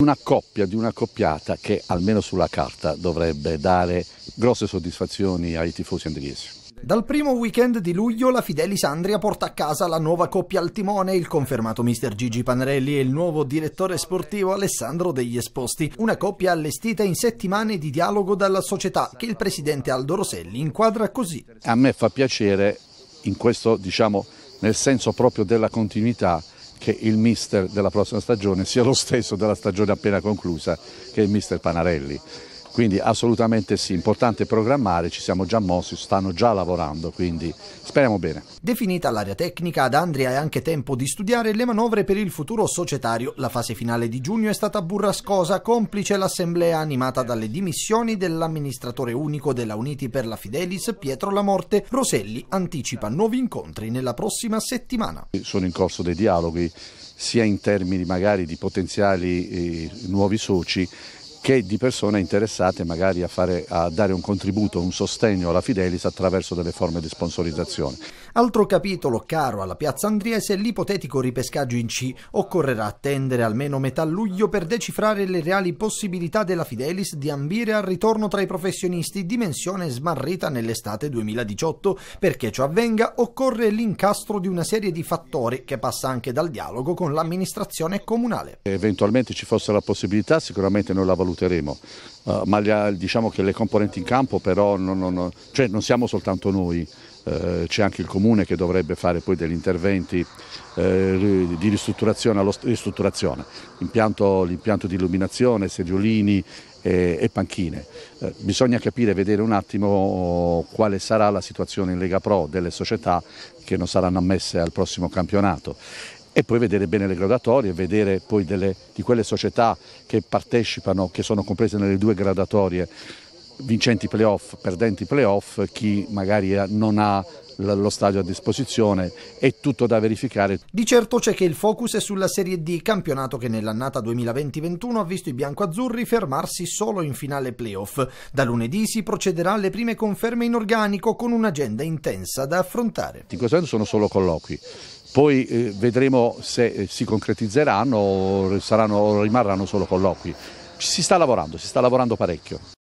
Una coppia di una coppiata che almeno sulla carta dovrebbe dare grosse soddisfazioni ai tifosi andriesi. Dal primo weekend di luglio la Fidelis Andria porta a casa la nuova coppia al timone, il confermato mister Gigi Panrelli e il nuovo direttore sportivo Alessandro Degli Esposti, una coppia allestita in settimane di dialogo dalla società che il presidente Aldo Roselli inquadra così. A me fa piacere in questo, diciamo, nel senso proprio della continuità che il mister della prossima stagione sia lo stesso della stagione appena conclusa che il mister Panarelli. Quindi assolutamente sì, importante programmare, ci siamo già mossi, stanno già lavorando, quindi speriamo bene. Definita l'area tecnica, ad Andria è anche tempo di studiare le manovre per il futuro societario. La fase finale di giugno è stata burrascosa, complice l'assemblea animata dalle dimissioni dell'amministratore unico della Uniti per la Fidelis, Pietro Lamorte. Roselli anticipa nuovi incontri nella prossima settimana. Sono in corso dei dialoghi sia in termini magari di potenziali eh, nuovi soci che di persone interessate magari a, fare, a dare un contributo, un sostegno alla Fidelis attraverso delle forme di sponsorizzazione. Altro capitolo caro alla piazza Andriese l'ipotetico ripescaggio in C. Occorrerà attendere almeno metà luglio per decifrare le reali possibilità della Fidelis di ambire al ritorno tra i professionisti, dimensione smarrita nell'estate 2018. Perché ciò avvenga occorre l'incastro di una serie di fattori che passa anche dal dialogo con l'amministrazione comunale. Eventualmente ci fosse la possibilità, sicuramente noi la valutiamo valuteremo. Uh, eh, ma gli, diciamo che le componenti in campo però non, non, cioè non siamo soltanto noi, uh, c'è anche il comune che dovrebbe fare poi degli interventi uh, di ristrutturazione, allo, ristrutturazione. Impianto, l'impianto di illuminazione, seggiolini e, e panchine. bisogna capire, vedere un attimo quale sarà la situazione in Lega Pro delle società che non saranno ammesse al prossimo campionato e poi vedere bene le gradatorie, vedere poi delle, di quelle società che partecipano, che sono comprese nelle due gradatorie, vincenti playoff, perdenti playoff, chi magari eh, non ha lo stadio a disposizione, è tutto da verificare. Di certo c'è che il focus è sulla Serie D, campionato che nell'annata 2020-21 ha visto i biancoazzurri fermarsi solo in finale playoff. Da lunedì si procederà alle prime conferme in organico con un'agenda intensa da affrontare. In questo momento sono solo colloqui, poi eh, vedremo se eh, si concretizzeranno o saranno, rimarranno solo colloqui. si sta lavorando, si sta lavorando parecchio.